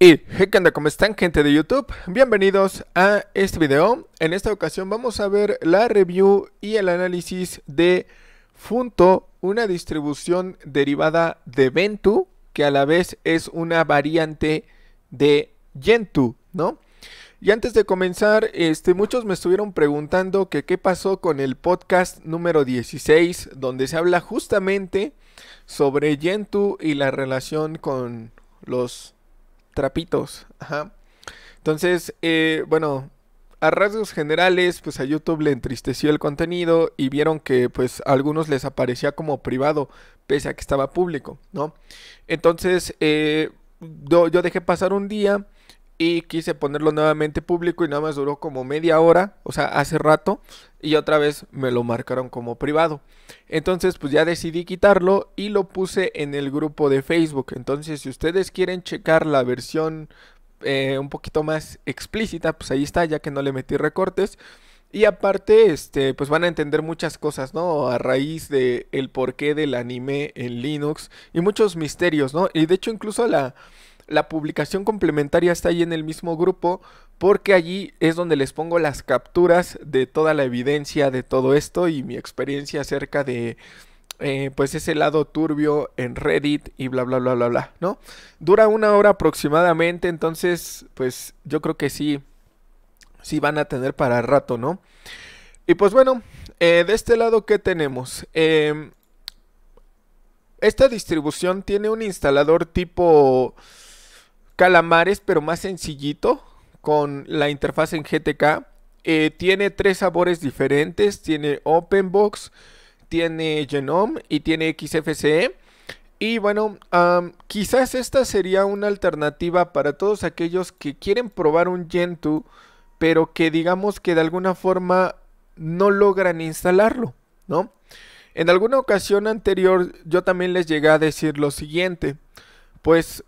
Y ¿qué onda? ¿Cómo están gente de YouTube? Bienvenidos a este video. En esta ocasión vamos a ver la review y el análisis de Funto, una distribución derivada de Ventu, que a la vez es una variante de Gentoo, ¿no? Y antes de comenzar, este, muchos me estuvieron preguntando que qué pasó con el podcast número 16, donde se habla justamente sobre Gentoo y la relación con los trapitos. Ajá. Entonces, eh, bueno, a rasgos generales, pues a YouTube le entristeció el contenido y vieron que pues a algunos les aparecía como privado, pese a que estaba público, ¿no? Entonces, eh, yo dejé pasar un día y quise ponerlo nuevamente público y nada más duró como media hora, o sea, hace rato, y otra vez me lo marcaron como privado. Entonces, pues ya decidí quitarlo y lo puse en el grupo de Facebook. Entonces, si ustedes quieren checar la versión eh, un poquito más explícita, pues ahí está, ya que no le metí recortes. Y aparte, este, pues van a entender muchas cosas, ¿no? A raíz de el porqué del anime en Linux y muchos misterios, ¿no? Y de hecho incluso la la publicación complementaria está ahí en el mismo grupo porque allí es donde les pongo las capturas de toda la evidencia de todo esto y mi experiencia acerca de eh, pues ese lado turbio en Reddit y bla bla bla bla bla, ¿no? Dura una hora aproximadamente, entonces pues yo creo que sí, sí van a tener para rato, ¿no? Y pues bueno, eh, de este lado ¿qué tenemos? Em, esta distribución tiene un instalador tipo calamares, pero más sencillito, con la interfaz en GTK. Eh, tiene tres sabores diferentes, tiene OpenBox, tiene Genome y tiene XFCE. Y bueno, quizás esta sería una alternativa para todos aquellos que quieren probar un Gentoo, pero que digamos que de alguna forma no logran instalarlo, ¿no? En alguna ocasión anterior yo también les llegué a decir lo siguiente, pues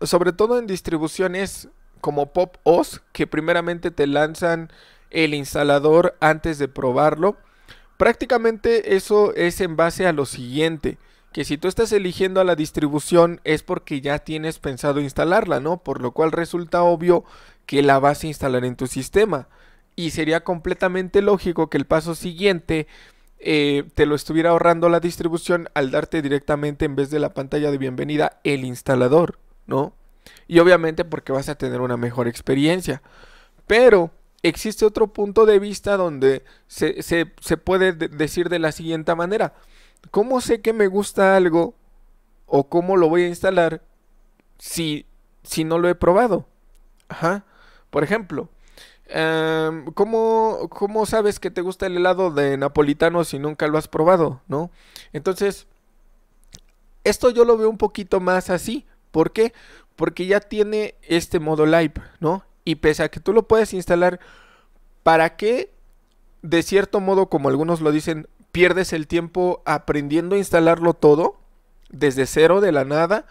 sobre todo en distribuciones como Pop OS, que primeramente te lanzan el instalador antes de probarlo. Prácticamente eso es en base a lo siguiente, que si tú estás eligiendo a la distribución es porque ya tienes pensado instalarla, ¿no? Por lo cual resulta obvio que la vas a instalar en tu sistema. Y sería completamente lógico que el paso siguiente eh, te lo estuviera ahorrando la distribución al darte directamente en vez de la pantalla de bienvenida el instalador. ¿no? Y obviamente porque vas a tener una mejor experiencia. Pero existe otro punto de vista donde se, puede decir de la siguiente manera. ¿Cómo sé que me gusta algo o cómo lo voy a instalar si, si no lo he probado? Ajá. Por ejemplo, em, ¿cómo, ¿cómo, sabes que te gusta el helado de napolitano si nunca lo has probado, no? Entonces, esto yo lo veo un poquito más así, ¿Por qué? Porque ya tiene este modo live, ¿no? Y pese a que tú lo puedes instalar, ¿para qué? De cierto modo, como algunos lo dicen, pierdes el tiempo aprendiendo a instalarlo todo, desde cero, de la nada,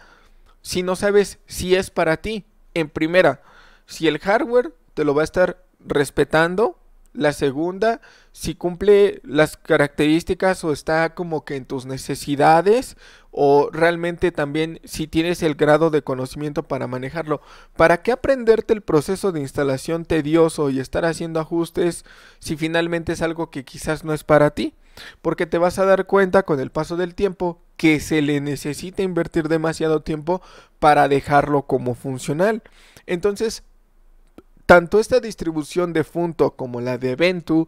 si no sabes si es para ti. En primera, si el hardware te lo va a estar respetando, la segunda, si cumple las características o está como que en tus necesidades o realmente también si tienes el grado de conocimiento para manejarlo. ¿Para qué aprenderte el proceso de instalación tedioso y estar haciendo ajustes si finalmente es algo que quizás no es para ti? Porque te vas a dar cuenta con el paso del tiempo que se le necesita invertir demasiado tiempo para dejarlo como funcional. Entonces, tanto esta distribución de Funto como la de Ventu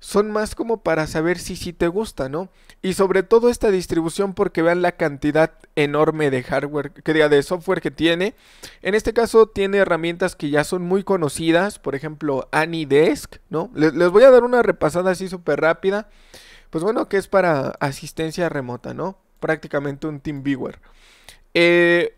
son más como para saber si si te gusta, ¿no? Y sobre todo esta distribución porque vean la cantidad enorme de hardware, que diga, de software que tiene. En este caso tiene herramientas que ya son muy conocidas, por ejemplo Anidesk, ¿no? Les, les voy a dar una repasada así súper rápida. Pues bueno, que es para asistencia remota, ¿no? Prácticamente un TeamViewer. Eh,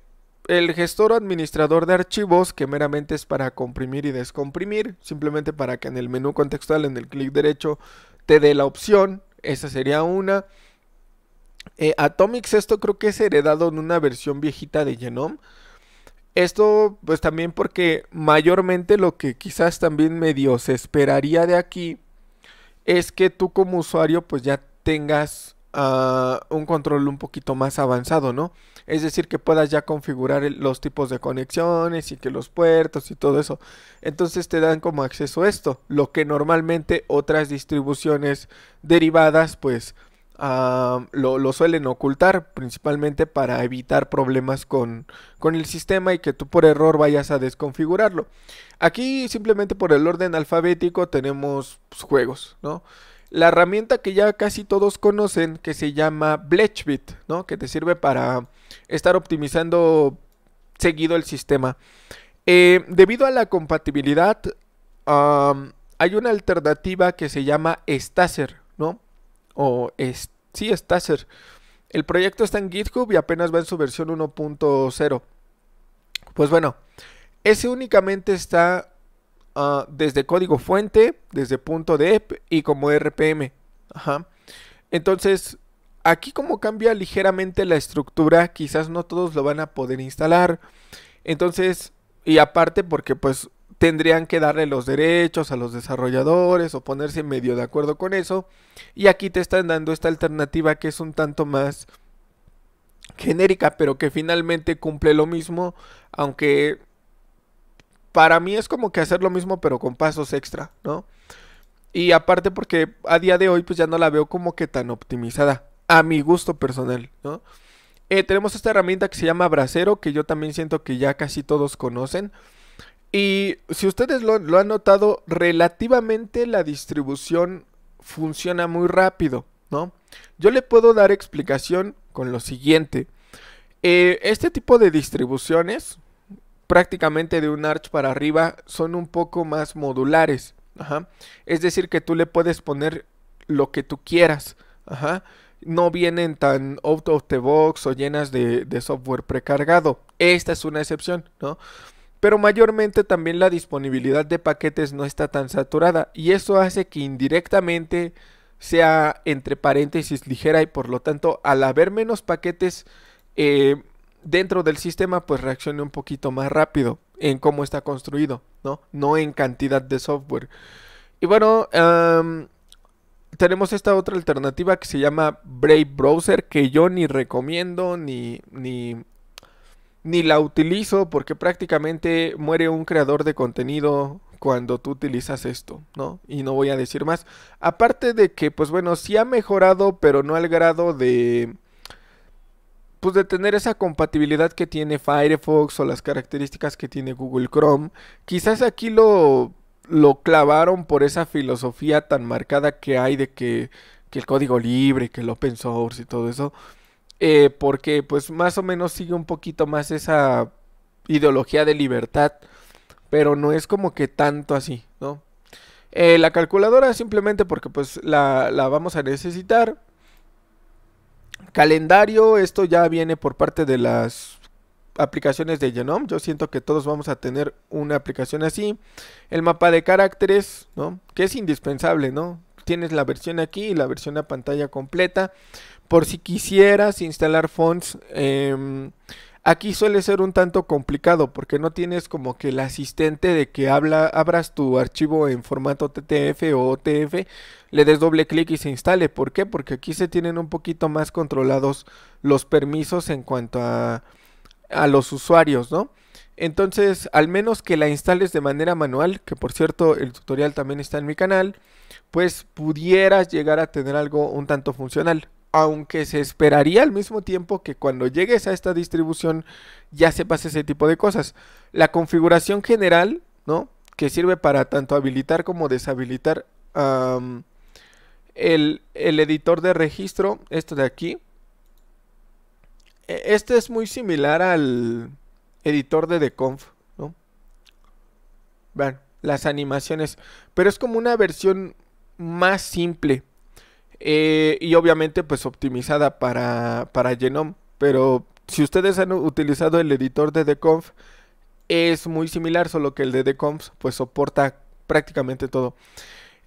el gestor administrador de archivos, que meramente es para comprimir y descomprimir, simplemente para que en el menú contextual, en el clic derecho, te dé la opción. Esa sería una. Eh, Atomics, esto creo que es heredado en una versión viejita de Genome. Esto, pues también porque mayormente lo que quizás también medio se esperaría de aquí es que tú como usuario, pues ya tengas Ah, un control un poquito más avanzado, ¿no? Es decir, que puedas ya configurar los tipos de conexiones y que los puertos y todo eso. Entonces te dan como acceso a esto, lo que normalmente otras distribuciones derivadas pues ah, lo, suelen ocultar, principalmente para evitar problemas con, el sistema y que tú por error vayas a desconfigurarlo. Aquí simplemente por el orden alfabético tenemos pues, juegos, ¿no? la herramienta que ya casi todos conocen que se llama Bletchbit, ¿no? Que te sirve para estar optimizando seguido el sistema. Eh, debido a la compatibilidad, hay una alternativa que se llama Staser, ¿no? O es, sí, Staser. El proyecto está en GitHub y apenas va en su versión 1.0. Pues bueno, ese únicamente está Ah, desde código fuente, desde punto de e y como RPM. Ajá. Entonces, aquí como cambia ligeramente la estructura, quizás no todos lo van a poder instalar. Entonces, y aparte porque pues tendrían que darle los derechos a los desarrolladores o ponerse medio de acuerdo con eso. Y aquí te están dando esta alternativa que es un tanto más genérica, pero que finalmente cumple lo mismo, aunque para mí es como que hacer lo mismo pero con pasos extra, ¿no? Y aparte porque a día de hoy pues ya no la veo como que tan optimizada, a mi gusto personal, ¿no? Eh, tenemos esta herramienta que se llama Bracero, que yo también siento que ya casi todos conocen. Y si ustedes lo, han notado, relativamente la distribución funciona muy rápido, ¿no? Yo le puedo dar explicación con lo siguiente. Eh, este tipo de distribuciones, prácticamente de un arch para arriba son un poco más modulares. Ajá. Es decir, que tú le puedes poner lo que tú quieras. Ajá. No vienen tan out of the box o llenas de, software precargado. Esta es una excepción, ¿no? Pero mayormente también la disponibilidad de paquetes no está tan saturada y eso hace que indirectamente sea entre paréntesis ligera y por lo tanto al haber menos paquetes eh, dentro del sistema pues reaccione un poquito más rápido en cómo está construido, ¿no? No en cantidad de software. Y bueno, tenemos esta otra alternativa que se llama Brave Browser, que yo ni recomiendo ni, ni, ni la utilizo porque prácticamente muere un creador de contenido cuando tú utilizas esto, ¿no? Y no voy a decir más. Aparte de que, pues bueno, sí ha mejorado, pero no al grado de pues de tener esa compatibilidad que tiene Firefox o las características que tiene Google Chrome. Quizás aquí lo, lo clavaron por esa filosofía tan marcada que hay de que, que el código libre, que el open source y todo eso. Eh, porque pues más o menos sigue un poquito más esa ideología de libertad, pero no es como que tanto así, ¿no? Eh, la calculadora simplemente porque pues la, la vamos a necesitar. Calendario, esto ya viene por parte de las aplicaciones de Genome. Yo siento que todos vamos a tener una aplicación así. El mapa de caracteres, ¿no? Que es indispensable, ¿no? Tienes la versión aquí y la versión a pantalla completa. Por si quisieras instalar fonts eh, Aquí suele ser un tanto complicado porque no tienes como que el asistente de que habla, abras tu archivo en formato TTF o OTF, le des doble clic y se instale. ¿Por qué? Porque aquí se tienen un poquito más controlados los permisos en cuanto a, a los usuarios, ¿no? Entonces, al menos que la instales de manera manual, que por cierto el tutorial también está en mi canal, pues pudieras llegar a tener algo un tanto funcional aunque se esperaría al mismo tiempo que cuando llegues a esta distribución ya sepas ese tipo de cosas. La configuración general, ¿no? Que sirve para tanto habilitar como deshabilitar el, editor de registro, esto de aquí. E, este es muy similar al editor de deconf, ¿no? las animaciones, pero es como una versión más simple eh, y obviamente pues optimizada para, para Genome. Pero si ustedes han utilizado el editor de Deconf, es muy similar, solo que el de DConf pues soporta prácticamente todo.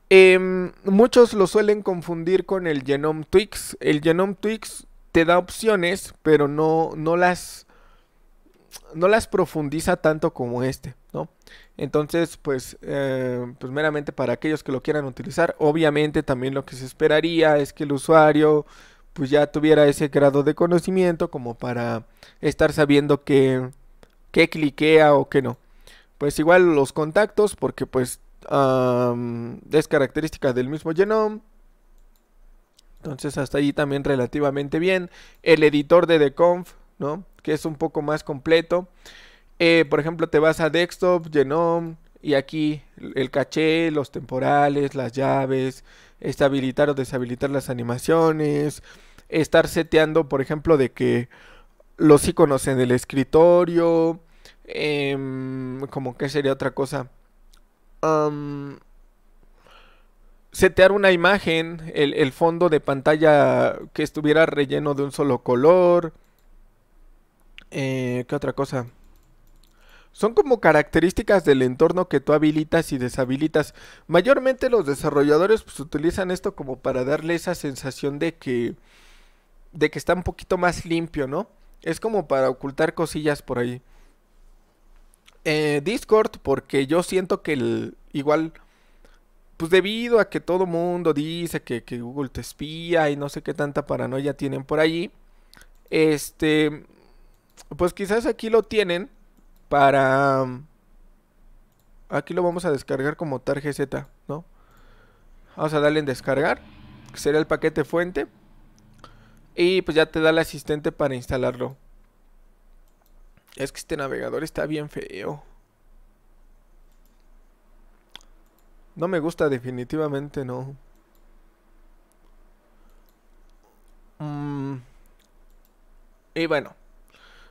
Em, muchos lo suelen confundir con el Genome Twix. El Genome Twix te da opciones, pero no, no las no las profundiza tanto como este, ¿no? Entonces, pues, eh, pues meramente para aquellos que lo quieran utilizar, obviamente también lo que se esperaría es que el usuario pues ya tuviera ese grado de conocimiento como para estar sabiendo que, que cliquea o que no. Pues igual los contactos, porque pues es característica del mismo genome. Entonces hasta allí también relativamente bien. El editor de deconf ¿no? Que es un poco más completo. Eh, por ejemplo, te vas a desktop, Genome, y aquí el caché, los temporales, las llaves, estabilitar o deshabilitar las animaciones, estar seteando, por ejemplo, de que los iconos en el escritorio, em, como que sería otra cosa. setear una imagen, el, fondo de pantalla que estuviera relleno de un solo color. Eh, ¿Qué otra cosa? Son como características del entorno que tú habilitas y deshabilitas. Mayormente los desarrolladores pues, utilizan esto como para darle esa sensación de que, de que está un poquito más limpio, ¿no? Es como para ocultar cosillas por ahí. Eh, Discord, porque yo siento que el, igual, pues debido a que todo mundo dice que, que Google te espía y no sé qué tanta paranoia tienen por allí, este, pues quizás aquí lo tienen para... Aquí lo vamos a descargar como tar Z ¿no? Vamos a darle en descargar, que sería el paquete fuente. Y pues ya te da el asistente para instalarlo. Es que este navegador está bien feo. No me gusta definitivamente, no. Mm. Y bueno,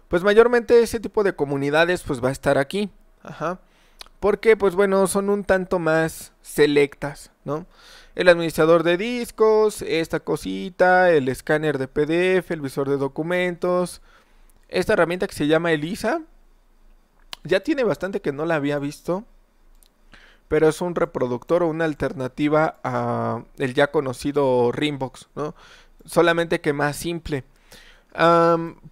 pues mayormente ese tipo de comunidades pues va a estar aquí. Ajá. Porque pues bueno, son un tanto más selectas, ¿no? El administrador de discos, esta cosita, el escáner de PDF, el visor de documentos. Esta herramienta que se llama Elisa. Ya tiene bastante que no la había visto. Pero es un reproductor o una alternativa a el ya conocido Rimbox, ¿no? Solamente que más simple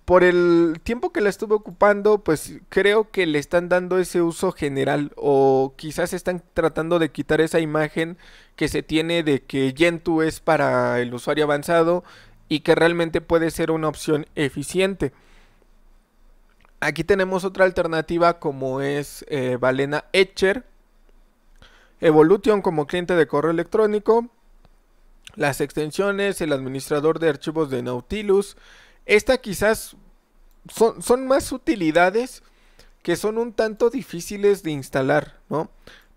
por el tiempo que la estuve ocupando, pues creo que le están dando ese uso general o quizás están tratando de quitar esa imagen que se tiene de que Gentoo es para el usuario avanzado y que realmente puede ser una opción eficiente. Aquí tenemos otra alternativa como es eh, Valena Etcher, Evolution como cliente de correo electrónico, las extensiones, el administrador de archivos de Nautilus, esta quizás son, más utilidades que son un tanto difíciles de instalar, ¿no?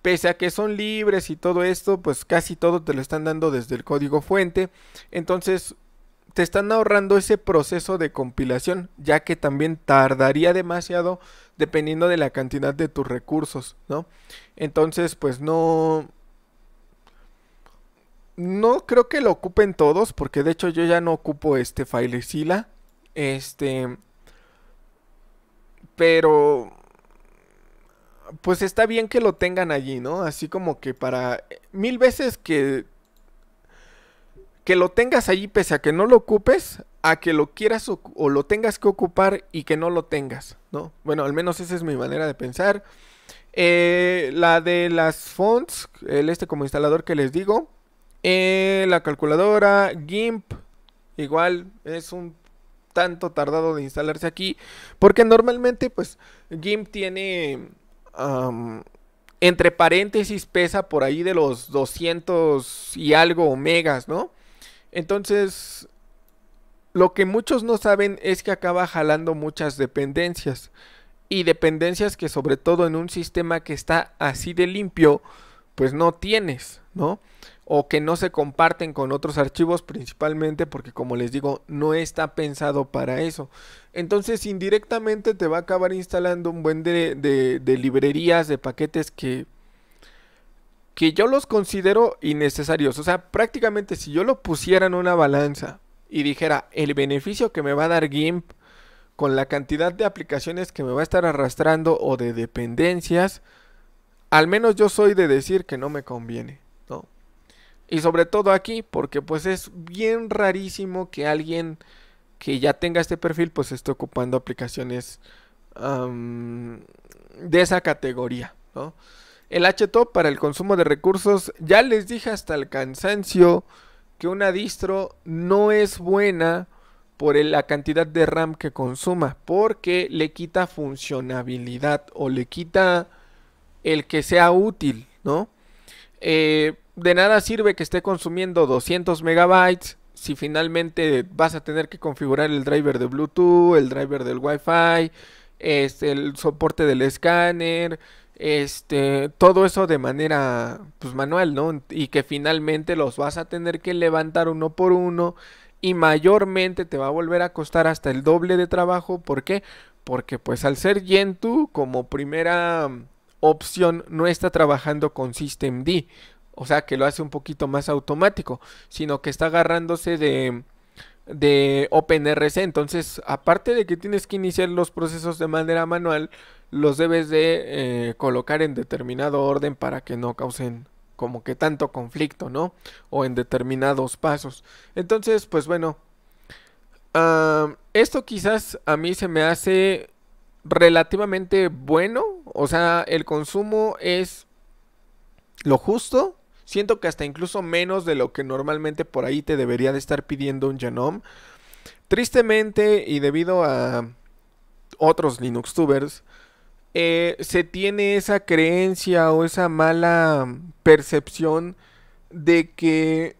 Pese a que son libres y todo esto, pues casi todo te lo están dando desde el código fuente. Entonces, te están ahorrando ese proceso de compilación, ya que también tardaría demasiado dependiendo de la cantidad de tus recursos, ¿no? Entonces, pues no... No creo que lo ocupen todos, porque de hecho yo ya no ocupo este SILA. Este. Pero. Pues está bien que lo tengan allí, ¿no? Así como que para. Eh, mil veces que. Que lo tengas allí pese a que no lo ocupes, a que lo quieras o, lo tengas que ocupar y que no lo tengas, ¿no? Bueno, al menos esa es mi manera de pensar. Eh, la de las fonts, el este como instalador que les digo. Eh, la calculadora, GIMP, igual es un tanto tardado de instalarse aquí. Porque normalmente, pues, GIMP tiene... entre paréntesis pesa por ahí de los 200 y algo megas, ¿no? Entonces, lo que muchos no saben es que acaba jalando muchas dependencias. Y dependencias que sobre todo en un sistema que está así de limpio, pues no tienes, ¿no? o que no se comparten con otros archivos principalmente porque como les digo no está pensado para eso entonces indirectamente te va a acabar instalando un buen de, de, librerías de paquetes que que yo los considero innecesarios o sea prácticamente si yo lo pusiera en una balanza y dijera el beneficio que me va a dar GIMP con la cantidad de aplicaciones que me va a estar arrastrando o de dependencias al menos yo soy de decir que no me conviene y sobre todo aquí, porque pues es bien rarísimo que alguien que ya tenga este perfil pues esté ocupando aplicaciones de esa categoría, ¿no? El HTOP para el consumo de recursos, ya les dije hasta el cansancio que una distro no es buena por la cantidad de RAM que consuma, porque le quita funcionabilidad o le quita el que sea útil, ¿no? Eh, de nada sirve que esté consumiendo 200 megabytes si finalmente vas a tener que configurar el driver de Bluetooth, el driver del Wi-Fi, este, el soporte del escáner, este, todo eso de manera pues, manual, ¿no? Y que finalmente los vas a tener que levantar uno por uno y mayormente te va a volver a costar hasta el doble de trabajo. ¿Por qué? Porque pues al ser Gentoo como primera opción no está trabajando con Systemd o sea que lo hace un poquito más automático, sino que está agarrándose de, OpenRC. Entonces, aparte de que tienes que iniciar los procesos de manera manual, los debes de eh, colocar en determinado orden para que no causen como que tanto conflicto, ¿no? O en determinados pasos. Entonces, pues bueno, ah, esto quizás a mí se me hace relativamente bueno, o sea, el consumo es lo justo Siento que hasta incluso menos de lo que normalmente por ahí te debería de estar pidiendo un Genome. Tristemente y debido a otros Linux tubers, eh, se tiene esa creencia o esa mala percepción de que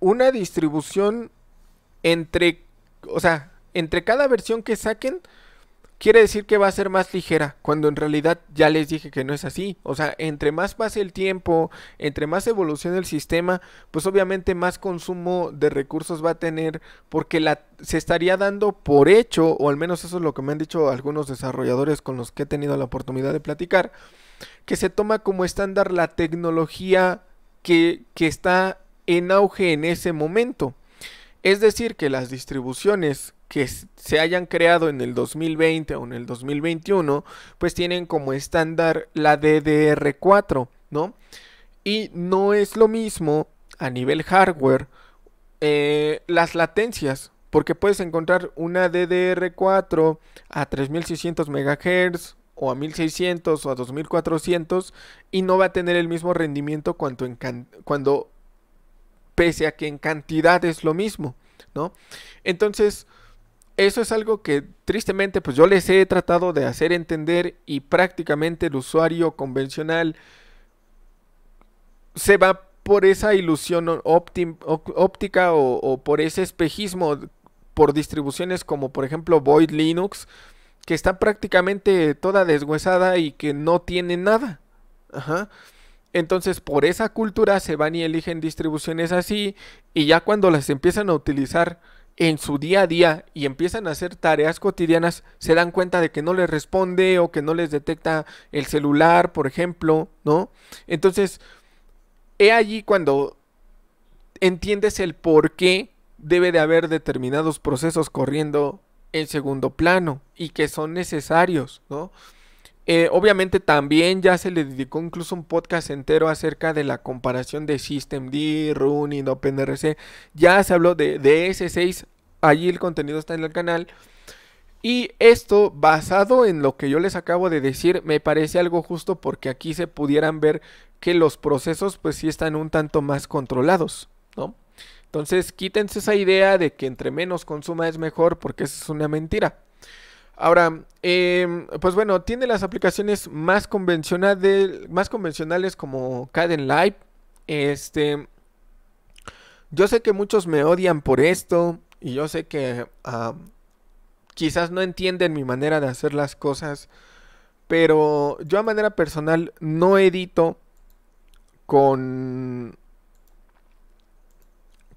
una distribución entre, o sea, entre cada versión que saquen, quiere decir que va a ser más ligera, cuando en realidad ya les dije que no es así. O sea, entre más pase el tiempo, entre más evoluciona el sistema, pues obviamente más consumo de recursos va a tener, porque la, se estaría dando por hecho, o al menos eso es lo que me han dicho algunos desarrolladores con los que he tenido la oportunidad de platicar, que se toma como estándar la tecnología que, que está en auge en ese momento. Es decir, que las distribuciones que se hayan creado en el 2020 o en el 2021, pues tienen como estándar la DDR4, ¿no? Y no es lo mismo a nivel hardware eh, las latencias, porque puedes encontrar una DDR4 a 3600 MHz o a 1600 o a 2400 y no va a tener el mismo rendimiento cuando, en cuando pese a que en cantidad es lo mismo, ¿no? Entonces, eso es algo que tristemente pues yo les he tratado de hacer entender y prácticamente el usuario convencional se va por esa ilusión óptica o, por ese espejismo por distribuciones como por ejemplo Void Linux que está prácticamente toda deshuesada y que no tiene nada. Entonces por esa cultura se van y eligen distribuciones así y ya cuando las empiezan a utilizar en su día a día y empiezan a hacer tareas cotidianas, se dan cuenta de que no les responde o que no les detecta el celular, por ejemplo, ¿no? Entonces, he allí cuando entiendes el por qué debe de haber determinados procesos corriendo en segundo plano y que son necesarios, ¿no? Eh, obviamente también ya se le dedicó incluso un podcast entero acerca de la comparación de SystemD, y OpenRC. Ya se habló de, de S6, allí el contenido está en el canal. Y esto, basado en lo que yo les acabo de decir, me parece algo justo porque aquí se pudieran ver que los procesos pues sí están un tanto más controlados, ¿no? Entonces quítense esa idea de que entre menos consuma es mejor porque eso es una mentira. Ahora, em, pues bueno, tiene las aplicaciones más, convencionales, más convencionales como Caden Live. Este, yo sé que muchos me odian por esto y yo sé que quizás no entienden mi manera de hacer las cosas, pero yo a manera personal no edito con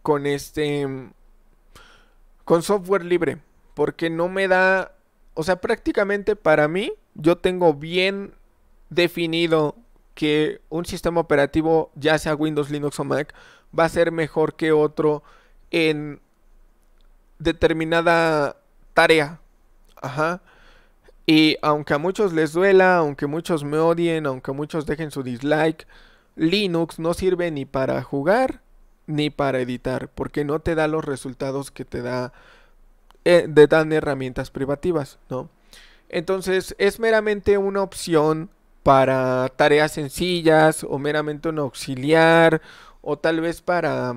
con este con software libre porque no me da o sea, prácticamente para mí, yo tengo bien definido que un sistema operativo, ya sea Windows, Linux o Mac, va a ser mejor que otro en determinada tarea. Ajá. Y aunque a muchos les duela, aunque muchos me odien, aunque muchos dejen su dislike, Linux no sirve ni para jugar ni para editar, porque no te da los resultados que te da eh, de dan herramientas privativas, ¿no? Entonces es meramente una opción para tareas sencillas o meramente un auxiliar o tal vez para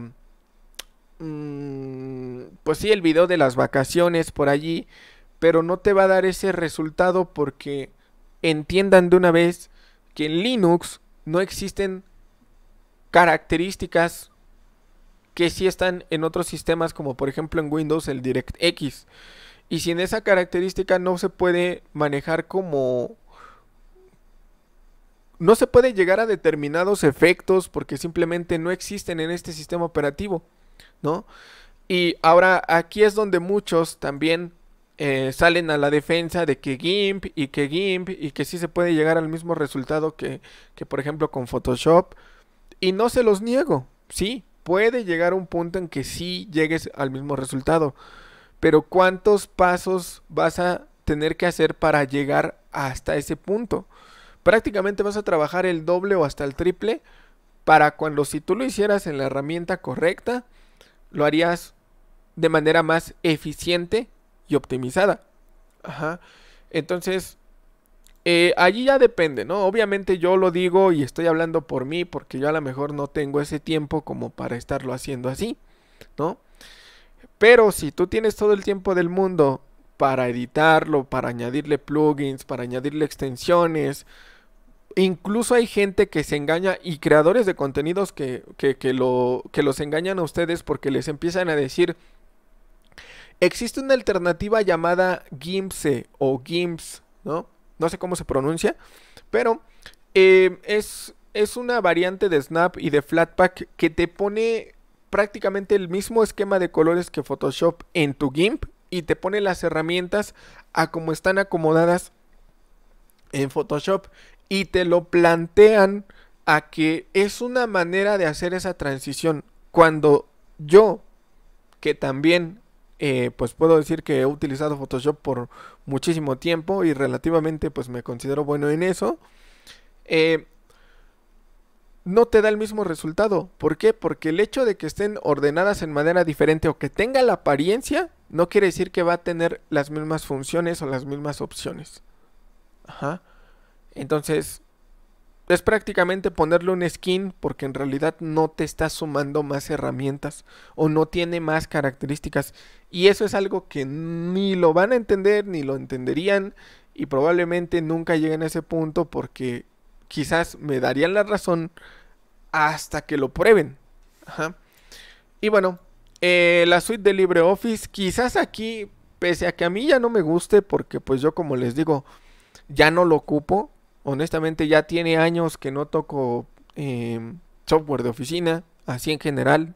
mm, pues sí el video de las vacaciones por allí pero no te va a dar ese resultado porque entiendan de una vez que en Linux no existen características que si están en otros sistemas como por ejemplo en Windows el DirectX. Y sin esa característica no se puede manejar como... No se puede llegar a determinados efectos porque simplemente no existen en este sistema operativo, ¿no? Y ahora aquí es donde muchos también eh, salen a la defensa de que GIMP y que GIMP y que sí se puede llegar al mismo resultado que, que por ejemplo con Photoshop. Y no se los niego, sí, puede llegar a un punto en que sí llegues al mismo resultado. Pero ¿cuántos pasos vas a tener que hacer para llegar hasta ese punto? Prácticamente vas a trabajar el doble o hasta el triple para cuando si tú lo hicieras en la herramienta correcta, lo harías de manera más eficiente y optimizada. Ajá. Entonces, eh, allí ya depende, ¿no? Obviamente yo lo digo y estoy hablando por mí porque yo a lo mejor no tengo ese tiempo como para estarlo haciendo así, ¿no? Pero si tú tienes todo el tiempo del mundo para editarlo, para añadirle plugins, para añadirle extensiones, incluso hay gente que se engaña y creadores de contenidos que, lo, que los engañan a ustedes porque les empiezan a decir, existe una alternativa llamada GIMPSE o GIMPS, ¿no? no sé cómo se pronuncia, pero eh, es, es una variante de Snap y de Flatpak que te pone prácticamente el mismo esquema de colores que Photoshop en tu GIMP y te pone las herramientas a como están acomodadas en Photoshop y te lo plantean a que es una manera de hacer esa transición. Cuando yo, que también eh, pues puedo decir que he utilizado Photoshop por muchísimo tiempo y relativamente pues me considero bueno en eso. Eh, no te da el mismo resultado. ¿Por qué? Porque el hecho de que estén ordenadas en manera diferente o que tenga la apariencia, no quiere decir que va a tener las mismas funciones o las mismas opciones. Ajá. Entonces, es prácticamente ponerle un skin porque en realidad no te está sumando más herramientas o no tiene más características. Y eso es algo que ni lo van a entender ni lo entenderían y probablemente nunca lleguen a ese punto porque quizás me darían la razón hasta que lo prueben. Y bueno, eh, la suite de LibreOffice, quizás aquí, pese a que a mí ya no me guste, porque pues yo como les digo, ya no lo ocupo, honestamente ya tiene años que no toco em, software de oficina, así en general.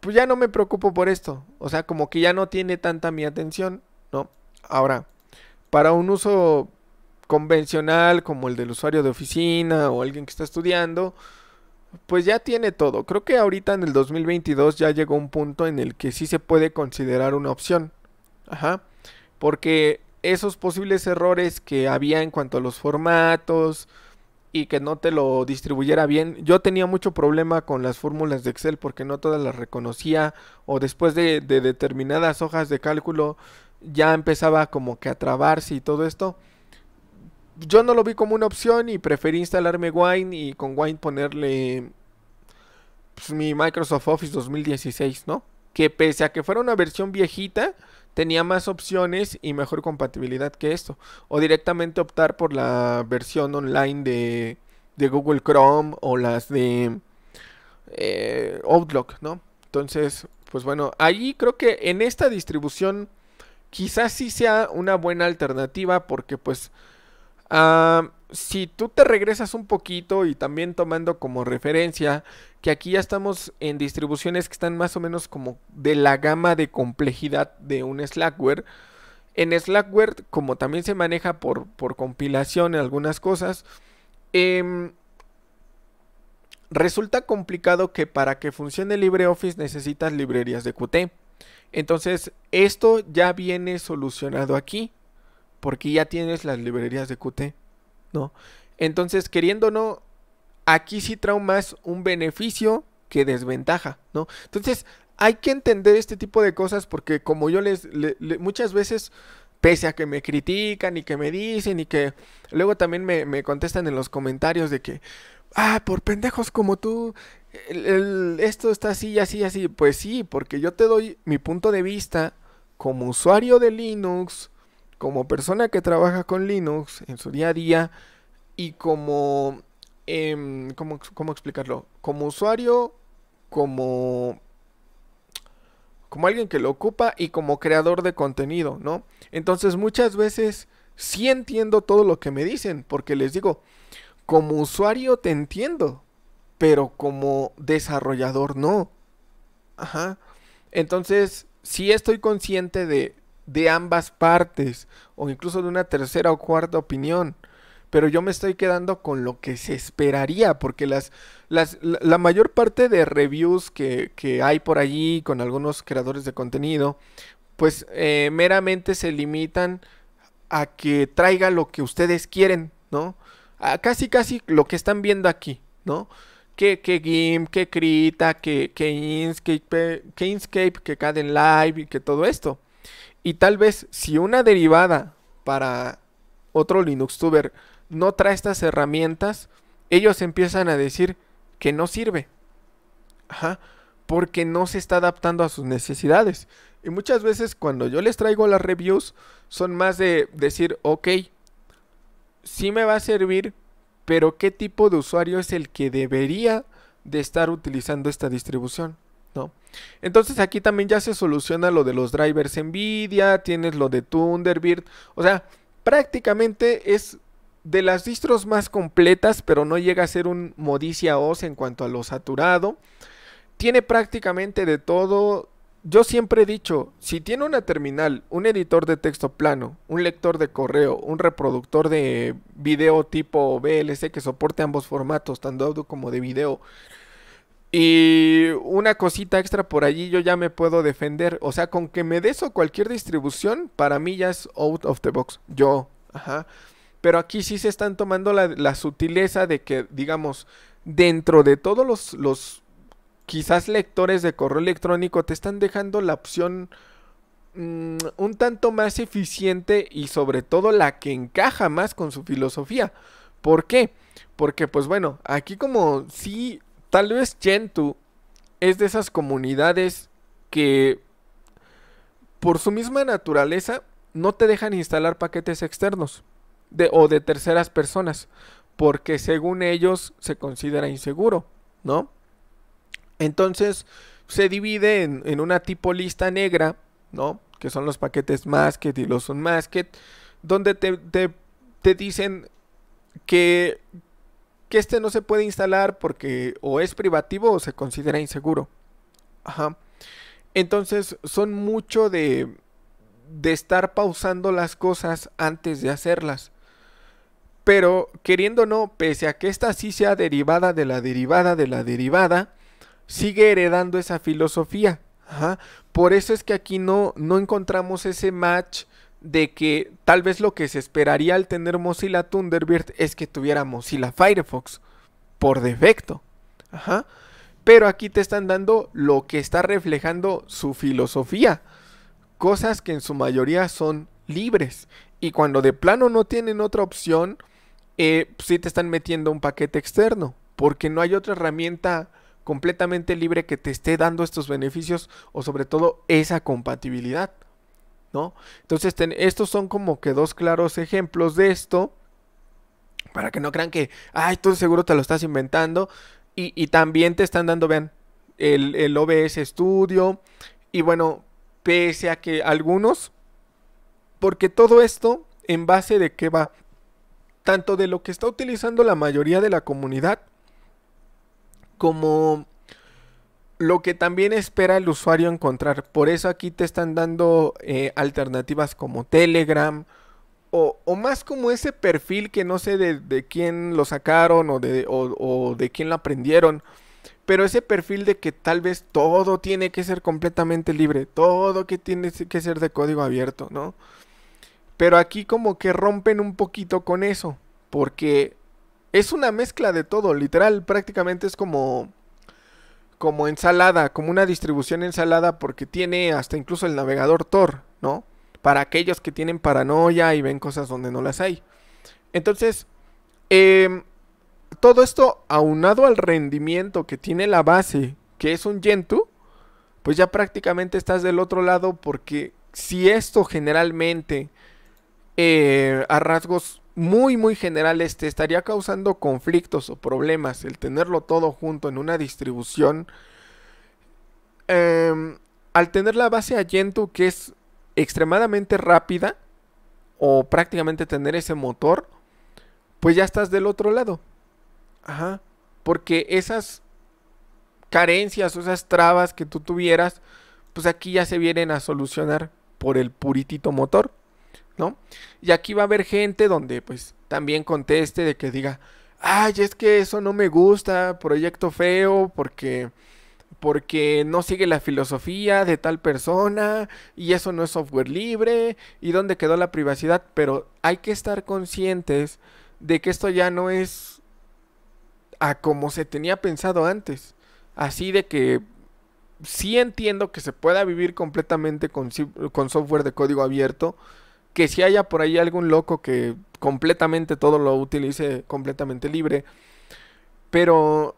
Pues ya no me preocupo por esto. O sea, como que ya no tiene tanta mi atención, ¿no? Ahora, para un uso convencional como el del usuario de oficina o alguien que está estudiando, pues ya tiene todo. Creo que ahorita en el 2022 ya llegó un punto en el que sí se puede considerar una opción. Ajá. Porque esos posibles errores que había en cuanto a los formatos y que no te lo distribuyera bien. Yo tenía mucho problema con las fórmulas de Excel porque no todas las reconocía o después de, determinadas hojas de cálculo ya empezaba como que a trabarse y todo esto. Yo no lo vi como una opción y preferí instalarme Wine y con Wine ponerle pues, mi Microsoft Office 2016, ¿no? Que pese a que fuera una versión viejita, tenía más opciones y mejor compatibilidad que esto. O directamente optar por la versión online de, Google Chrome o las de eh, Outlook, ¿no? Entonces, pues bueno, allí creo que en esta distribución quizás sí sea una buena alternativa porque pues ah, si tú te regresas un poquito y también tomando como referencia que aquí ya estamos en distribuciones que están más o menos como de la gama de complejidad de un Slackware. En Slackware, como también se maneja por, por compilación en algunas cosas, em, resulta complicado que para que funcione LibreOffice necesitas librerías de Qt. Entonces, esto ya viene solucionado aquí, porque ya tienes las librerías de Qt, ¿no? Entonces, queriendo no, aquí sí trae más un beneficio que desventaja, ¿no? Entonces, hay que entender este tipo de cosas porque como yo les, muchas veces, pese a que me critican y que me dicen y que luego también me, contestan en los comentarios de que, ah, por pendejos como tú, esto está así, así, así, pues sí, porque yo te doy mi punto de vista como usuario de Linux, como persona que trabaja con Linux en su día a día y como Em, ¿cómo, explicarlo? Como usuario, como, como alguien que lo ocupa y como creador de contenido, ¿no? Entonces muchas veces sí entiendo todo lo que me dicen, porque les digo, como usuario te entiendo, pero como desarrollador no. Ajá. Entonces, sí estoy consciente de, de ambas partes, o incluso de una tercera o cuarta opinión pero yo me estoy quedando con lo que se esperaría, porque las, la mayor parte de reviews que, hay por allí con algunos creadores de contenido, pues eh, meramente se limitan a que traiga lo que ustedes quieren, ¿no? A casi, casi lo que están viendo aquí, ¿no? Que, GIMP, que Krita, que, Inkscape, que Inkscape, que Caden Live y que todo esto. Y tal vez si una derivada para otro Linux tuber no trae estas herramientas, ellos empiezan a decir que no sirve. Ajá, porque no se está adaptando a sus necesidades. Y muchas veces cuando yo les traigo las reviews, son más de decir, ok, sí me va a servir, pero ¿qué tipo de usuario es el que debería de estar utilizando esta distribución? ¿No? Entonces aquí también ya se soluciona lo de los drivers NVIDIA, tienes lo de Thunderbird, o sea, prácticamente es de las distros más completas, pero no llega a ser un Modicia OS en cuanto a lo saturado. Tiene prácticamente de todo. Yo siempre he dicho, si tiene una terminal, un editor de texto plano, un lector de correo, un reproductor de video tipo VLC que soporte ambos formatos, tanto audio como de video, y una cosita extra por allí yo ya me puedo defender. O sea, con que me des o cualquier distribución, para mí ya es out of the box. Yo, ajá. Pero aquí sí se están tomando la, sutileza de que, digamos, dentro de todos los, quizás lectores de correo electrónico, te están dejando la opción mm, un tanto más eficiente y sobre todo la que encaja más con su filosofía. ¿Por qué? Porque pues bueno, aquí como sí, tal vez Gentoo es de esas comunidades que por su misma naturaleza no te dejan instalar paquetes externos o de terceras personas, porque según ellos se considera inseguro, ¿no? Entonces se divide en, una tipo lista negra, ¿no? Que son los paquetes Masket y los Unmasket, donde te, te dicen que, este no se puede instalar porque o es privativo o se considera inseguro. Entonces son mucho de, de estar pausando las cosas antes de hacerlas. Pero queriendo o no, pese a que esta sí sea derivada de la derivada de la derivada, sigue heredando esa filosofía. Por eso es que aquí no, no encontramos ese match de que tal vez lo que se esperaría al tener Mozilla Thunderbird es que tuviera Mozilla Firefox por defecto. Ajá. Pero aquí te están dando lo que está reflejando su filosofía. Cosas que en su mayoría son libres. Y cuando de plano no tienen otra opción, eh, si te están metiendo un paquete externo, porque no hay otra herramienta completamente libre que te esté dando estos beneficios o sobre todo esa compatibilidad, ¿no? Entonces, estos son como que dos claros ejemplos de esto, para que no crean que, ay, tú seguro te lo estás inventando, y, también te están dando, vean, el, el OBS Studio, y bueno, pese a que algunos, porque todo esto, en base de que va, tanto de lo que está utilizando la mayoría de la comunidad como lo que también espera el usuario encontrar. Por eso aquí te están dando eh, alternativas como Telegram o, más como ese perfil que no sé de, quién lo sacaron o de, o de quién lo aprendieron. Pero ese perfil de que tal vez todo tiene que ser completamente libre, todo que tiene que ser de código abierto, ¿no? Pero aquí como que rompen un poquito con eso, porque es una mezcla de todo, literal, prácticamente es como como ensalada, como una distribución ensalada porque tiene hasta incluso el navegador Tor, ¿no? Para aquellos que tienen paranoia y ven cosas donde no las hay. Entonces, em, todo esto aunado al rendimiento que tiene la base, que es un Gentoo, pues ya prácticamente estás del otro lado porque si esto generalmente eh, a rasgos muy muy generales te estaría causando conflictos o problemas el tenerlo todo junto en una distribución. Em, al tener la base ayento que es extremadamente rápida o prácticamente tener ese motor, pues ya estás del otro lado. Ajá. Porque esas carencias o esas trabas que tú tuvieras, pues aquí ya se vienen a solucionar por el puritito motor. Y aquí va a haber gente donde pues también conteste de que diga, ay, es que eso no me gusta, proyecto feo, porque porque no sigue la filosofía de tal persona y eso no es software libre y donde quedó la privacidad, pero hay que estar conscientes de que esto ya no es a como se tenía pensado antes, así de que sí entiendo que se pueda vivir completamente con software de código abierto que si haya por ahí algún loco que completamente todo lo utilice completamente libre, pero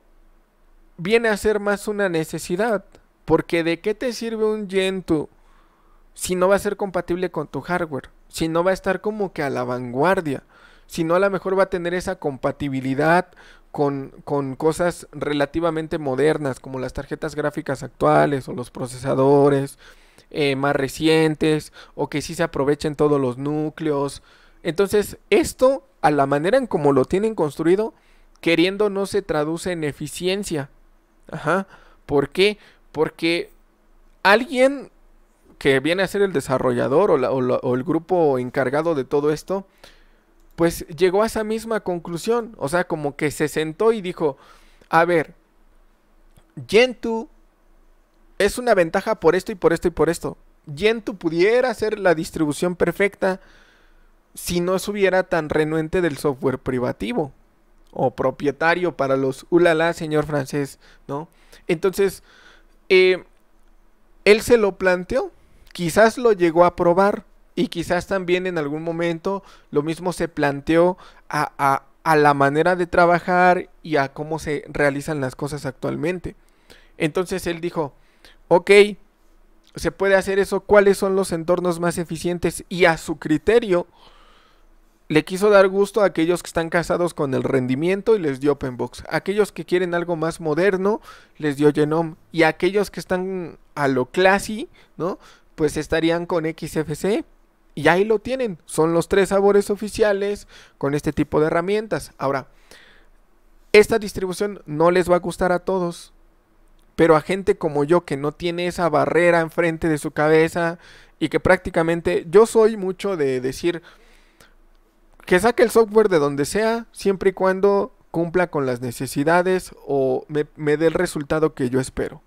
viene a ser más una necesidad, porque de qué te sirve un Gentoo si no va a ser compatible con tu hardware, si no va a estar como que a la vanguardia, si no a lo mejor va a tener esa compatibilidad con, con cosas relativamente modernas como las tarjetas gráficas actuales o los procesadores eh, más recientes o que sí se aprovechen todos los núcleos. Entonces, esto, a la manera en como lo tienen construido, queriendo no se traduce en eficiencia. Ajá. ¿Por qué? Porque alguien que viene a ser el desarrollador o, el grupo encargado de todo esto, pues llegó a esa misma conclusión. O sea, como que se sentó y dijo, a ver, Gentoo es una ventaja por esto y por esto y por esto. Gentoo pudiera ser la distribución perfecta si no estuviera tan renuente del software privativo o propietario para los ulala, señor francés, ¿no? Entonces, eh, él se lo planteó, quizás lo llegó a probar y quizás también en algún momento lo mismo se planteó a la manera de trabajar y a cómo se realizan las cosas actualmente. Entonces él dijo, ok, se puede hacer eso, cuáles son los entornos más eficientes y a su criterio le quiso dar gusto a aquellos que están casados con el rendimiento y les dio OpenBox. Aquellos que quieren algo más moderno, les dio Genome. Y aquellos que están a lo classy, ¿no? Pues estarían con XFC. Y ahí lo tienen. Son los tres sabores oficiales con este tipo de herramientas. Ahora, esta distribución no les va a gustar a todos. Pero a gente como yo que no tiene esa barrera enfrente de su cabeza y que prácticamente yo soy mucho de decir que saque el software de donde sea, siempre y cuando cumpla con las necesidades o me, dé el resultado que yo espero.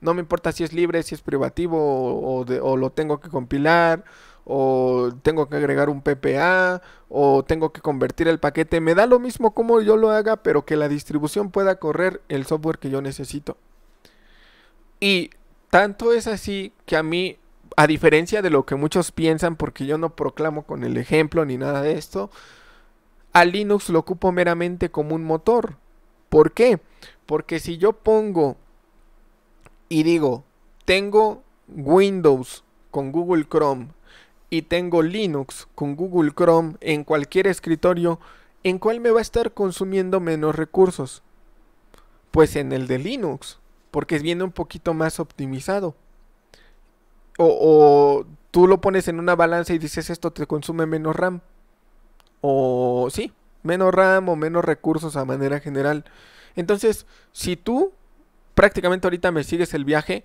No me importa si es libre, si es privativo o, o, lo tengo que compilar o tengo que agregar un PPA o tengo que convertir el paquete. Me da lo mismo como yo lo haga, pero que la distribución pueda correr el software que yo necesito. Y tanto es así que a mí, a diferencia de lo que muchos piensan, porque yo no proclamo con el ejemplo ni nada de esto, a Linux lo ocupo meramente como un motor. ¿Por qué? Porque si yo pongo y digo, tengo Windows con Google Chrome y tengo Linux con Google Chrome en cualquier escritorio, ¿en cuál me va a estar consumiendo menos recursos? Pues en el de Linux porque viene un poquito más optimizado. O, o tú lo pones en una balanza y dices esto te consume menos RAM. O sí, menos RAM o menos recursos a manera general. Entonces, si tú prácticamente ahorita me sigues el viaje,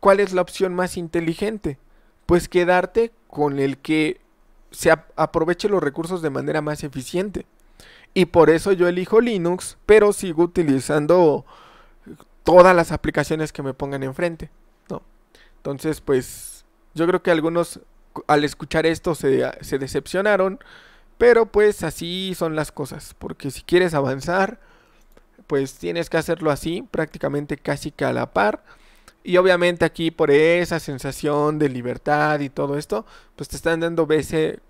¿cuál es la opción más inteligente? Pues quedarte con el que se aproveche los recursos de manera más eficiente. Y por eso yo elijo Linux, pero sigo utilizando todas las aplicaciones que me pongan enfrente, ¿no? Entonces, pues yo creo que algunos al escuchar esto se, decepcionaron, pero pues así son las cosas, porque si quieres avanzar, pues tienes que hacerlo así, prácticamente casi que a la par. Y obviamente aquí por esa sensación de libertad y todo esto, pues te están dando BC,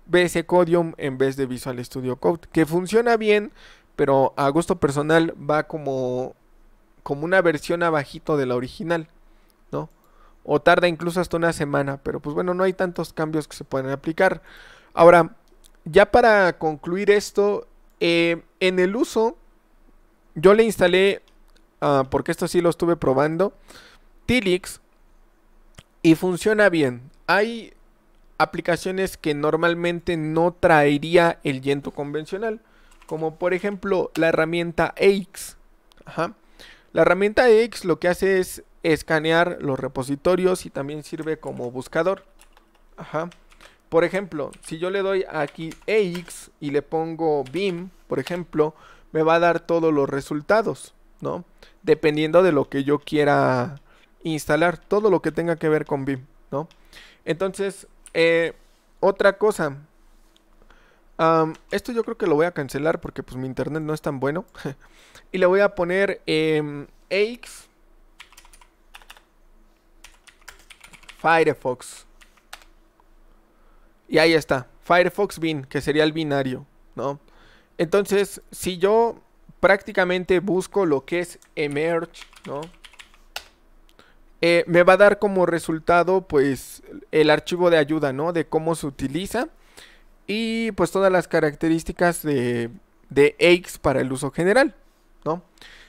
Codium en vez de Visual Studio Code, que funciona bien, pero a gusto personal va como como una versión abajito de la original, ¿no? O tarda incluso hasta una semana, pero pues bueno, no hay tantos cambios que se pueden aplicar. Ahora, ya para concluir esto, eh, en el uso, yo le instalé, ah, porque esto sí lo estuve probando, Tilix y funciona bien. Hay aplicaciones que normalmente no traería el yento convencional, como por ejemplo la herramienta AX. Ajá. La herramienta X lo que hace es escanear los repositorios y también sirve como buscador. Ajá. Por ejemplo, si yo le doy aquí X y le pongo BIM, por ejemplo, me va a dar todos los resultados, ¿no? Dependiendo de lo que yo quiera instalar, todo lo que tenga que ver con BIM, ¿no? Entonces, eh, otra cosa, esto yo creo que lo voy a cancelar porque pues mi internet no es tan bueno. y le voy a poner eh, Firefox. Y ahí está. Firefox bin, que sería el binario, ¿no? Entonces, si yo prácticamente busco lo que es emerge, ¿no? Eh, me va a dar como resultado, pues, el archivo de ayuda, ¿no? De cómo se utiliza y pues todas las características de, de para el uso general, ¿no?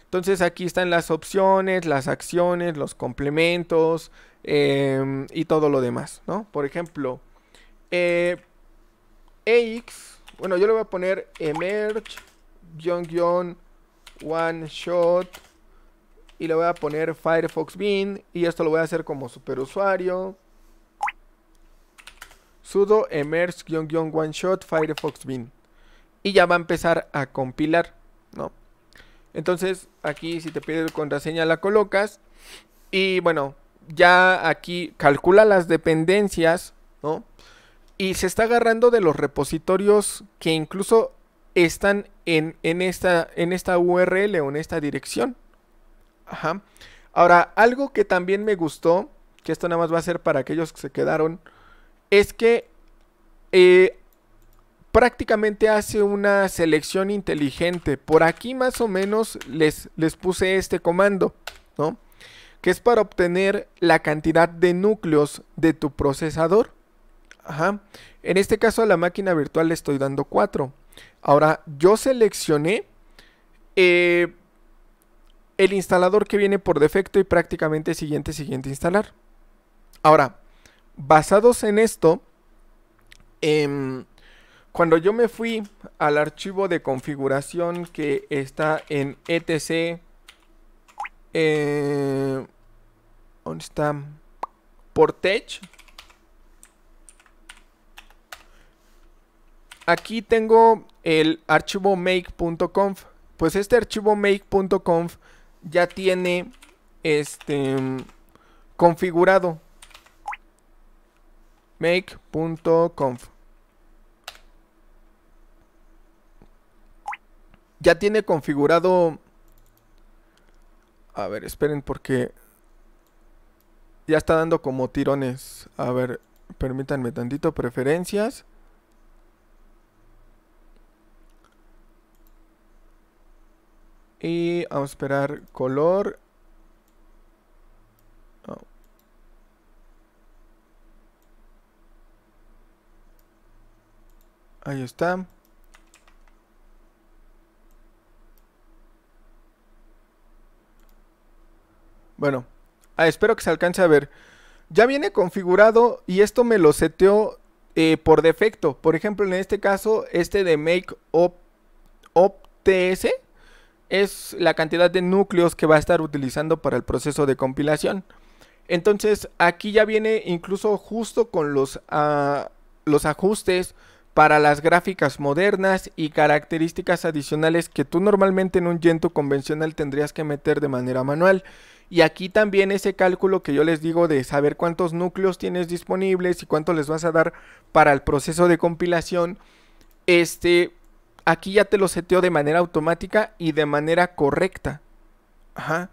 Entonces aquí están las opciones, las acciones, los complementos em, y todo lo demás, ¿no? Por ejemplo, eh, bueno, yo le voy a poner emerge, one shot y le voy a poner Firefox bin y esto lo voy a hacer como superusuario sudo emerge-one shot firefox bin. Y ya va a empezar a compilar, ¿no? Entonces, aquí si te pide contraseña la colocas. Y bueno, ya aquí calcula las dependencias, Y se está agarrando de los repositorios que incluso están en, en, esta, en esta URL o en esta dirección. Ajá. Ahora, algo que también me gustó, que esto nada más va a ser para aquellos que se quedaron es que eh, prácticamente hace una selección inteligente. Por aquí más o menos les, les puse este comando, ¿no? Que es para obtener la cantidad de núcleos de tu procesador. Ajá. En este caso a la máquina virtual le estoy dando 4. Ahora, yo seleccioné eh, el instalador que viene por defecto y prácticamente siguiente, siguiente instalar. Ahora, basados en esto, em, cuando yo me fui al archivo de configuración que está en etc, eh, ¿dónde está? Portech. Aquí tengo el archivo make.conf. Pues este archivo make.conf ya tiene este configurado make.conf. Ya tiene configurado... A ver, esperen porque... Ya está dando como tirones. A ver, permítanme tantito. Preferencias. Y vamos a esperar color Ahí está. Bueno, ah, espero que se alcance a ver. Ya viene configurado y esto me lo seteo eh, por defecto. Por ejemplo, en este caso, este de Make OpTS es la cantidad de núcleos que va a estar utilizando para el proceso de compilación. Entonces, aquí ya viene incluso justo con los, ah, los ajustes para las gráficas modernas y características adicionales que tú normalmente en un yento convencional tendrías que meter de manera manual. Y aquí también ese cálculo que yo les digo de saber cuántos núcleos tienes disponibles y cuánto les vas a dar para el proceso de compilación, este, aquí ya te lo seteo de manera automática y de manera correcta. Ajá.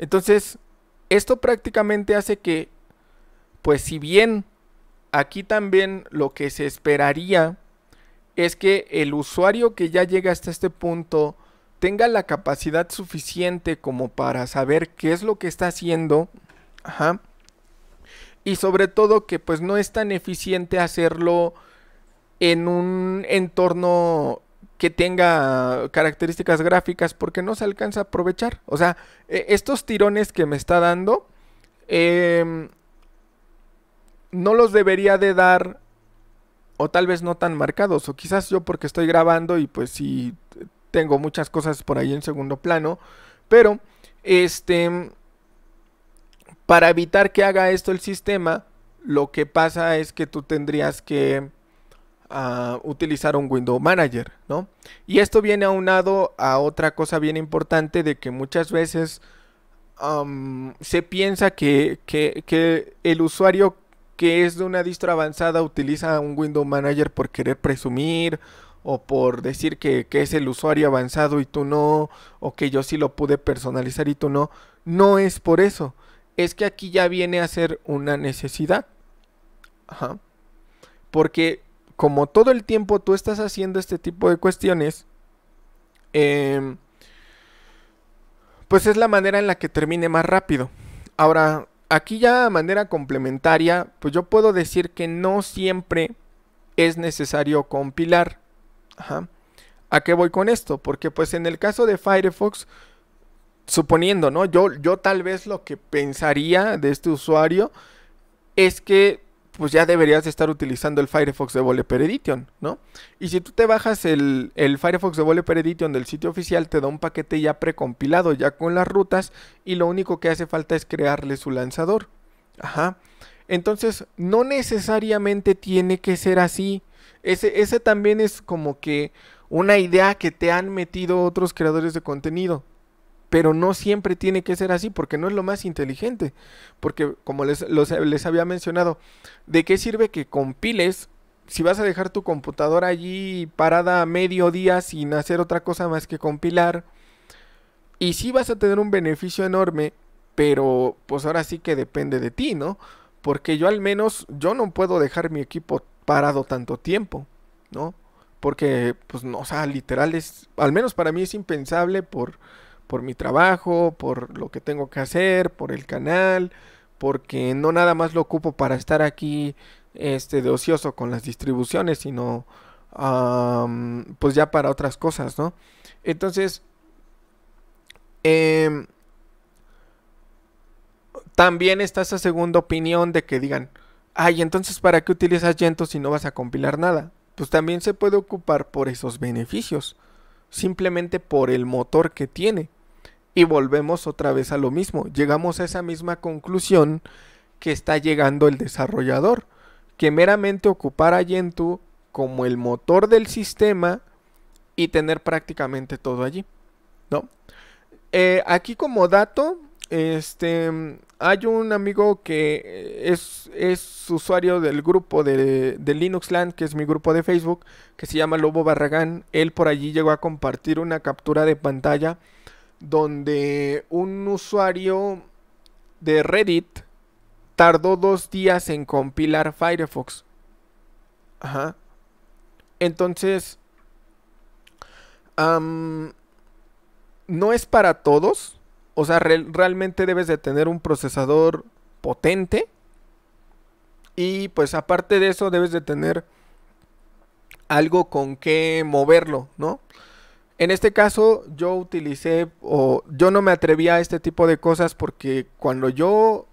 Entonces, esto prácticamente hace que, pues si bien aquí también lo que se esperaría es que el usuario que ya llega hasta este punto tenga la capacidad suficiente como para saber qué es lo que está haciendo. Ajá. Y sobre todo que pues no es tan eficiente hacerlo en un entorno que tenga características gráficas porque no se alcanza a aprovechar. O sea, e-, estos tirones que me está dando em, no los debería de dar, o tal vez no tan marcados, o quizás yo porque estoy grabando y pues si, tengo muchas cosas por ahí en segundo plano, pero este, para evitar que haga esto el sistema, lo que pasa es que tú tendrías que ah, utilizar un Window Manager, ¿no? Y esto viene aunado a otra cosa bien importante de que muchas veces se piensa que, que, que, el usuario que es de una distro avanzada utiliza un Window Manager por querer presumir o por decir que, es el usuario avanzado y tú no, o que yo sí lo pude personalizar y tú no. No es por eso. Es que aquí ya viene a ser una necesidad. Ajá. Porque como todo el tiempo tú estás haciendo este tipo de cuestiones, em, pues es la manera en la que termine más rápido. Ahora, aquí ya de manera complementaria, pues yo puedo decir que no siempre es necesario compilar. ¿A qué voy con esto? Porque pues en el caso de Firefox, suponiendo, ¿no? Yo, yo tal vez lo que pensaría de este usuario es que pues ya deberías estar utilizando el Firefox de Per Edition, ¿no? Y si tú te bajas el, Firefox Firefox Voleper Edition del sitio oficial, te da un paquete ya precompilado, ya con las rutas, y lo único que hace falta es crearle su lanzador. Ajá. Entonces, no necesariamente tiene que ser así. Ese, ese también es como que una idea que te han metido otros creadores de contenido pero no siempre tiene que ser así porque no es lo más inteligente. Porque como les, les había mencionado, ¿de qué sirve que compiles si vas a dejar tu computadora allí parada medio día sin hacer otra cosa más que compilar? Y sí vas a tener un beneficio enorme, pero pues ahora sí que depende de ti, ¿no? Porque yo al menos, yo no puedo dejar mi equipo parado tanto tiempo, ¿no? Porque, pues, no, o sea, literal es, al menos para mí es impensable por, por mi trabajo, por lo que tengo que hacer, por el canal, porque no nada más lo ocupo para estar aquí este, de ocioso con las distribuciones, sino pues ya para otras cosas, ¿no? Entonces, em, también está esa segunda opinión de que digan, ay, entonces ¿para qué utilizas Gento si no vas a compilar nada? Pues también se puede ocupar por esos beneficios, simplemente por el motor que tiene. Y volvemos otra vez a lo mismo. Llegamos a esa misma conclusión que está llegando el desarrollador. Que meramente ocupar a Gentoo como el motor del sistema y tener prácticamente todo allí. ¿No? Eh, aquí como dato, este, hay un amigo que es, es usuario del grupo de, de, Linux que es mi grupo de Facebook, que se llama Lobo Barragán. Él por allí llegó a compartir una captura de pantalla donde un usuario de Reddit tardó dos días en compilar Firefox. Ajá. Entonces, no es para todos. O sea, realmente debes de tener un procesador potente. Y pues aparte de eso, debes de tener algo con que moverlo, ¿no? En este caso yo utilicé o yo no me atrevía a este tipo de cosas porque cuando yo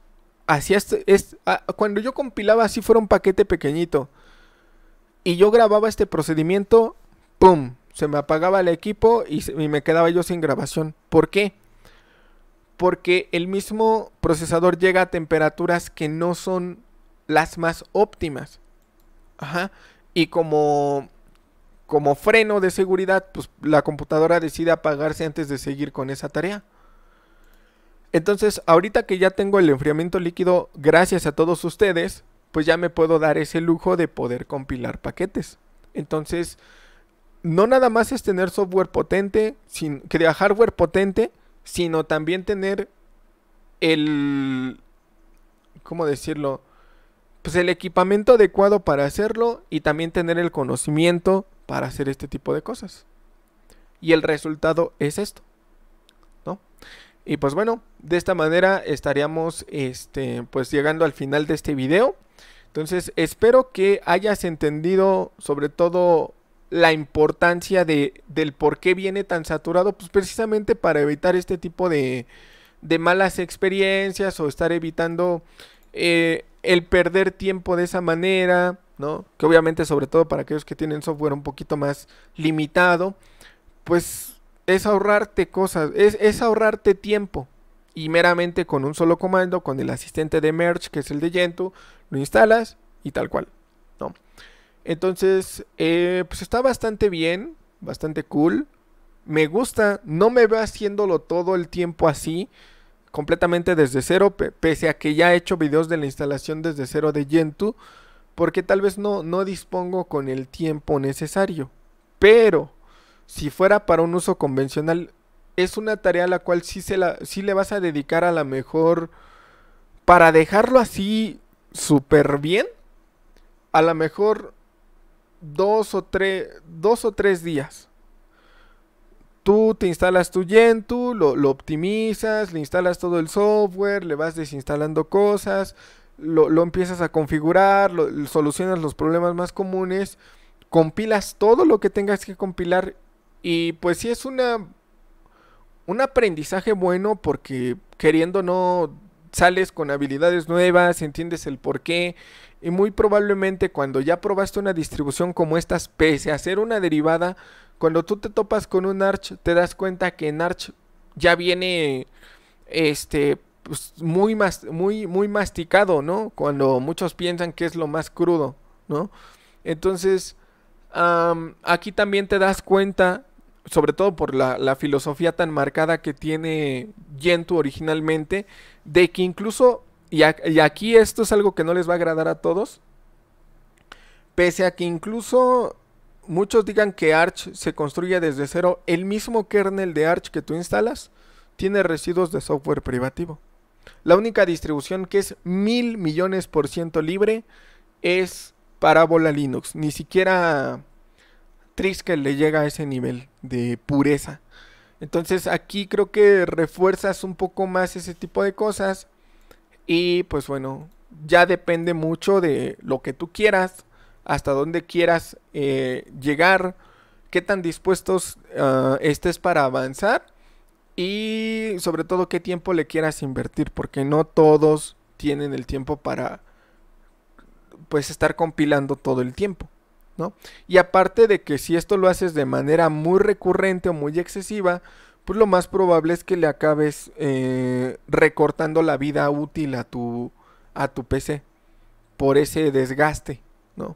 hacía este, ah, cuando yo compilaba así fuera un paquete pequeñito y yo grababa este procedimiento, ¡pum! Se me apagaba el equipo y me quedaba yo sin grabación. ¿Por qué? Porque el mismo procesador llega a temperaturas que no son las más óptimas. Ajá. Y como como freno de seguridad, pues la computadora decide apagarse antes de seguir con esa tarea. Entonces, ahorita que ya tengo el enfriamiento líquido, gracias a todos ustedes, pues ya me puedo dar ese lujo de poder compilar paquetes. Entonces, no nada más es tener software potente, sin, crear hardware potente, sino también tener el, ¿cómo decirlo? Pues el equipamiento adecuado para hacerlo y también tener el conocimiento para hacer este tipo de cosas. Y el resultado es esto. ¿No? Y pues bueno, de esta manera estaríamos este, pues llegando al final de este video. Entonces espero que hayas entendido sobre todo la importancia de, del por qué viene tan saturado, pues precisamente para evitar este tipo de, de malas experiencias o estar evitando eh, el perder tiempo de esa manera, que obviamente, sobre todo para aquellos que tienen software un poquito más limitado, pues es ahorrarte cosas, es, ahorrarte tiempo. Y meramente con un solo comando, con el asistente de merge, que es el de Gentoo, lo instalas y tal cual, ¿no? Entonces, eh, pues está bastante bien, bastante cool. Me gusta, no me veo haciéndolo todo el tiempo así, completamente desde cero, pese a que ya he hecho videos de la instalación desde cero de Gentoo porque tal vez no, no dispongo con el tiempo necesario. Pero si fuera para un uso convencional, es una tarea a la cual sí, se la, sí le vas a dedicar a la mejor para dejarlo así súper bien. A lo mejor dos o, tres, dos o tres días. Tú te instalas tu Gentoo, lo, lo optimizas, le instalas todo el software, le vas desinstalando cosas, lo, empiezas a configurar, solucionas los problemas más comunes, compilas todo lo que tengas que compilar y pues sí es una un aprendizaje bueno porque queriendo no sales con habilidades nuevas, entiendes el por qué y muy probablemente cuando ya probaste una distribución como estas, pese a hacer una derivada, cuando tú te topas con un Arch te das cuenta que en Arch ya viene este pues, muy, muy, muy masticado, ¿no? Cuando muchos piensan que es lo más crudo, ¿no? Entonces, aquí también te das cuenta, sobre todo por la, filosofía tan marcada que tiene Gentoo originalmente, de que incluso, y aquí esto es algo que no les va a agradar a todos, pese a que incluso muchos digan que Arch se construye desde cero, el mismo kernel de Arch que tú instalas tiene residuos de software privativo. La única distribución que es mil millones por ciento libre es Parábola Linux. Ni siquiera Triskel le llega a ese nivel de pureza. Entonces aquí creo que refuerzas un poco más ese tipo de cosas. Y pues bueno, ya depende mucho de lo que tú quieras, hasta dónde quieras eh, llegar, qué tan dispuestos ah, estés para avanzar y sobre todo qué tiempo le quieras invertir, porque no todos tienen el tiempo para pues estar compilando todo el tiempo, ¿no? Y aparte de que si esto lo haces de manera muy recurrente o muy excesiva, pues lo más probable es que le acabes eh, recortando la vida útil a tu, a tu PC por ese desgaste, ¿no?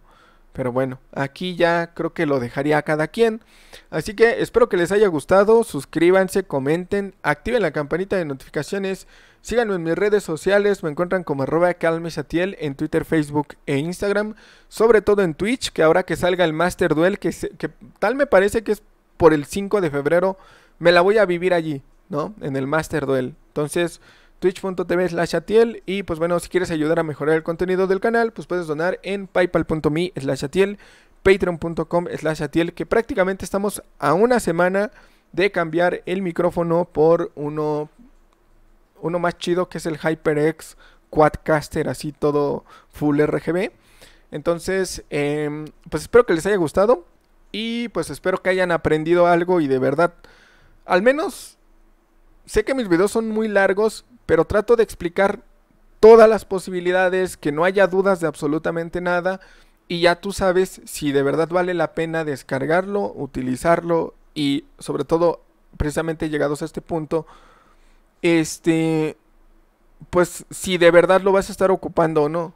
Pero bueno, aquí ya creo que lo dejaría a cada quien. Así que espero que les haya gustado. Suscríbanse, comenten, activen la campanita de notificaciones. Síganme en mis redes sociales. Me encuentran como arroba calmesatiel en Twitter, Facebook e Instagram. Sobre todo en Twitch, que ahora que salga el Master Duel, que, que tal me parece que es por el 5 de febrero, me la voy a vivir allí, ¿no? En el Master Duel. Entonces twitch.tv slash atiel. Y pues bueno, si quieres ayudar a mejorar el contenido del canal, pues puedes donar en paypal.me slash atiel, patreon.com slash atiel, que prácticamente estamos a una semana de cambiar el micrófono por uno, uno más chido que es el HyperX Quadcaster, así todo full RGB. Entonces, em, pues espero que les haya gustado y pues espero que hayan aprendido algo y de verdad, al menos sé que mis videos son muy largos, pero trato de explicar todas las posibilidades, que no haya dudas de absolutamente nada y ya tú sabes si de verdad vale la pena descargarlo, utilizarlo y sobre todo precisamente llegados a este punto, este, pues si de verdad lo vas a estar ocupando o no.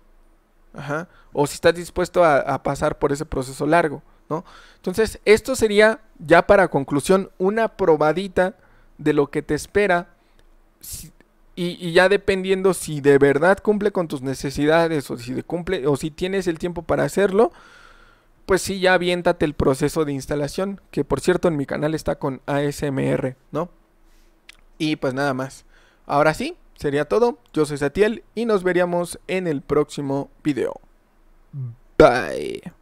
Ajá. O si estás dispuesto a, pasar por ese proceso largo, ¿no? Entonces, esto sería, ya para conclusión, una probadita de lo que te espera y, ya dependiendo si de verdad cumple con tus necesidades o si cumple o si tienes el tiempo para hacerlo, pues sí ya aviéntate el proceso de instalación, que por cierto en mi canal está con ASMR, ¿no? Y pues nada más. Ahora sí, sería todo. Yo soy Satiel y nos veríamos en el próximo video. Mm. Bye.